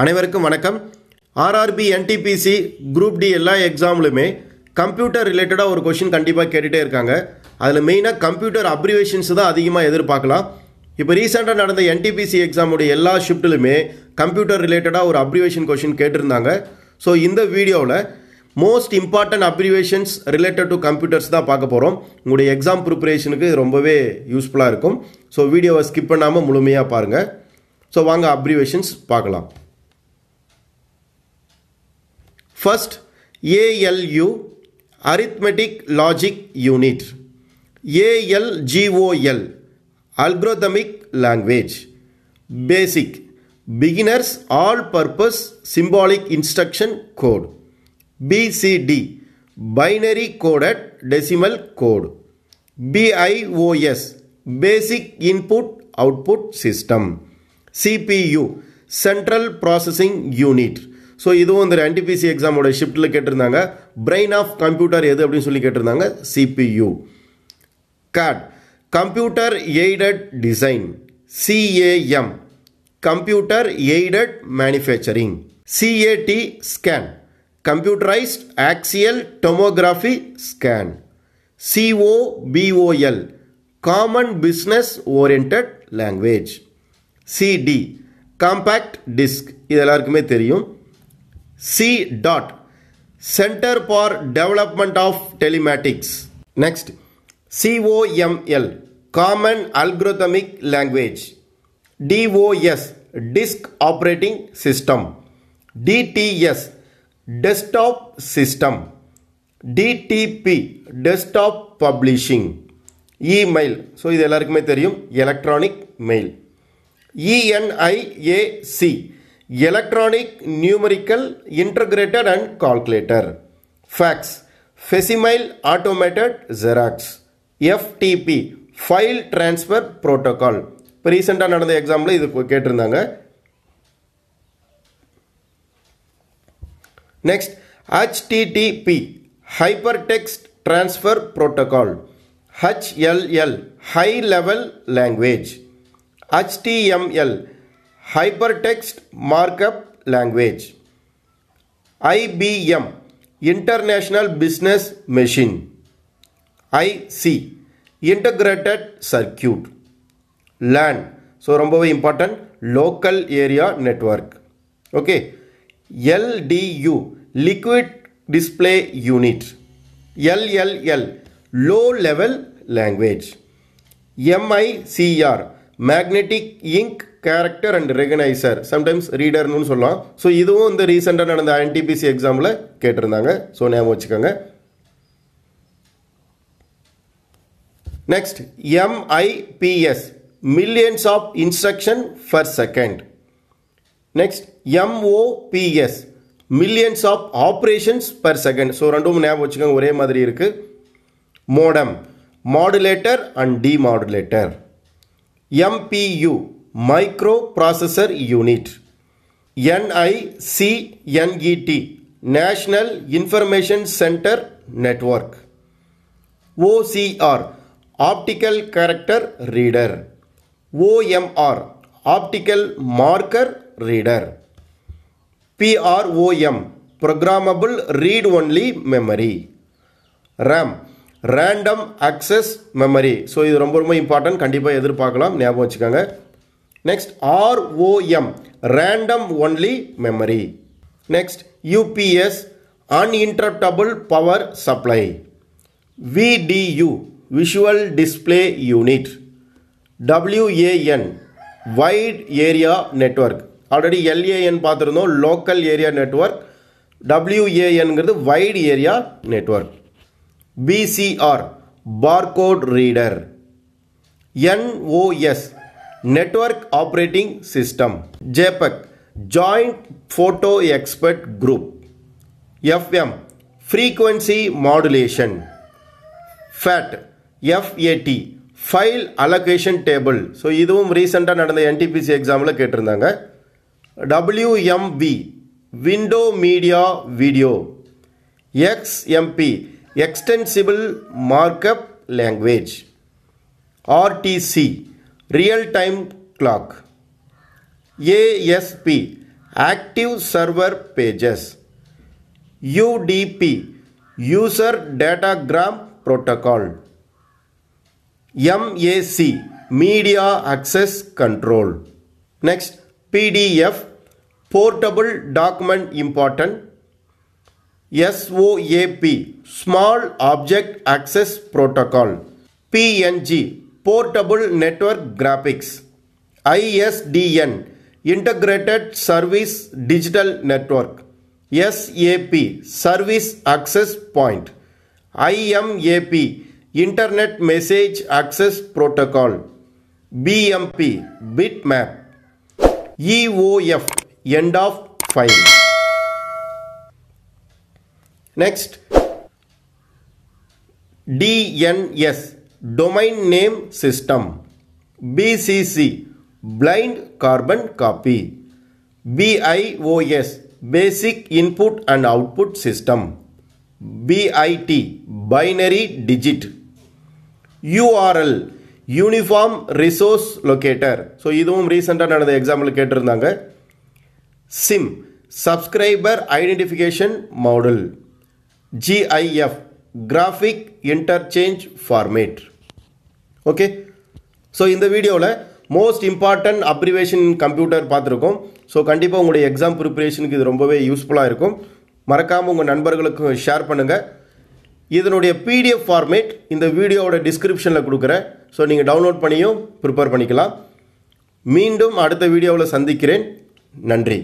அனைவருக்கும் வணக்கம் RRB NTPC group D எல்லா எக்ஸாம்லுமே கம்ப்யூட்டர் ரிலேட்டடாக ஒரு கொஷின் கண்டிப்பாக கேட்டுகிட்டே இருக்காங்க அதில் மெயினாக கம்ப்யூட்டர் அப்ரிவேஷன்ஸ் தான் அதிகமாக எதிர்பார்க்கலாம் இப்போ ரீசெண்டாக நடந்த என்டிபிசி எக்ஸாமுடைய எல்லா ஷிஃப்ட்டிலுமே கம்ப்யூட்டர் ரிலேட்டடாக ஒரு அப்ரிவேஷன் கொஷின் கேட்டிருந்தாங்க ஸோ இந்த வீடியோவில் most important abbreviations related to computers தான் பார்க்க போகிறோம் உங்களுடைய எக்ஸாம் ப்ரிப்பரேஷனுக்கு ரொம்பவே யூஸ்ஃபுல்லாக இருக்கும் ஸோ வீடியோவை ஸ்கிப் பண்ணாமல் முழுமையாக பாருங்கள் ஸோ வாங்க அப்ரிவேஷன்ஸ் பார்க்கலாம் first ALU arithmetic logic unit ALGOL algorithmic language BASIC beginners all purpose symbolic instruction code BCD binary coded decimal code BIOS basic input output system CPU central processing unit so இதுவும் இந்த NTPC எக்ஸாமோட ஷிஃப்ட்டில் கேட்டிருந்தாங்க brain of computer எது அப்படின்னு சொல்லி கேட்டிருந்தாங்க CPU CAD computer aided design CAM computer aided manufacturing CAT scan computerized axial tomography scan COBOL common business oriented language CD compact disc இது எல்லாருக்குமே தெரியும் C dot center for development of telematics next COML common algorithmic language DOS disk operating system DTS desktop system DTP desktop publishing email so இது எல்லாருக்குமே தெரியும் electronic mail ENIAC electronic numerical integrated and calculator fax facsimile automated Xerox FTP file transfer protocol இப்போ ரீசெண்டாக நடந்த எக்ஸாமில் இது கேட்டிருந்தாங்க Next, HTTP Hypertext Transfer Protocol HLL High Level Language HTML Hypertext Markup Language IBM International Business Machine IC Integrated Circuit LAN So, ரொம்பவே important Local Area Network Okay LDU liquid display unit LLL low level language MICR magnetic ink character and recognizer sometimes ரீடர்னு சொல்லலாம் so இதுவும் இந்த ரீசெண்டாக நடந்த ஐன்டிபிசி எக்ஸாமில் கேட்டிருந்தாங்க so ஞாபகம் வச்சுக்கோங்க next MIPS millions of instruction per second next MOPS millions of operations per second so ரெண்டும் ஞாபகம் வச்சுக்கோங்க ஒரே மாதிரி இருக்குது modem modulator and demodulator MPU micro processor unit NICNET national information centre network OCR optical character reader OMR optical marker reader PROM programmable read only memory RAM random access memory so இது ரொம்ப ரொம்ப important கண்டிப்பாக எதிர்பார்க்கலாம் ஞாபகம் வச்சுக்கோங்க next ROM random only memory next UPS uninterruptible power supply VDU visual display unit WAN wide area network already LAN பார்த்துருந்தோம் local area network டபிள்யூஏஎன்கிறது wide area network BCR barcode reader NOS network operating system JPEG joint photo expert group FM frequency modulation FAT FAT file allocation table so இதுவும் ரீசெண்டாக நடந்த NTPC எக்ஸாமில் கேட்டிருந்தாங்க WMV window media video XMP extensible markup language RTC real time clock P active server pages P user datagram protocol M MAC media access control next PDF portable document important SOAP small object access protocol PNG portable network graphics ISDN integrated service digital network SAP service access point IMAP internet message access protocol BMP bitmap EOF, end of file. Next, DNS, domain name system. BCC, blind carbon copy. BIOS, basic input and output system. BIT, binary digit. URL, uniform resource locator so இதுவும் ரீசெண்டாக நடந்த example கேட்டிருந்தாங்க SIM subscriber identification model GIF graphic interchange format okay so இந்த வீடியோவில் most important abbreviation computer பார்த்துருக்கோம் so கண்டிப்பாக உங்களுடைய exam ப்ரிப்பரேஷனுக்கு இது ரொம்பவே யூஸ்ஃபுல்லாக இருக்கும் மறக்காமல் உங்கள் நண்பர்களுக்கும் ஷேர் பண்ணுங்கள் இதனுடைய பிடிஎஃப் ஃபார்மேட் இந்த வீடியோவோட டிஸ்கிரிப்ஷனில் கொடுக்குறேன் ஸோ நீங்கள் டவுன்லோட் பண்ணியும் ப்ரிப்பேர் பண்ணிக்கலாம் மீண்டும் அடுத்த வீடியோவில் சந்திக்கிறேன் நன்றி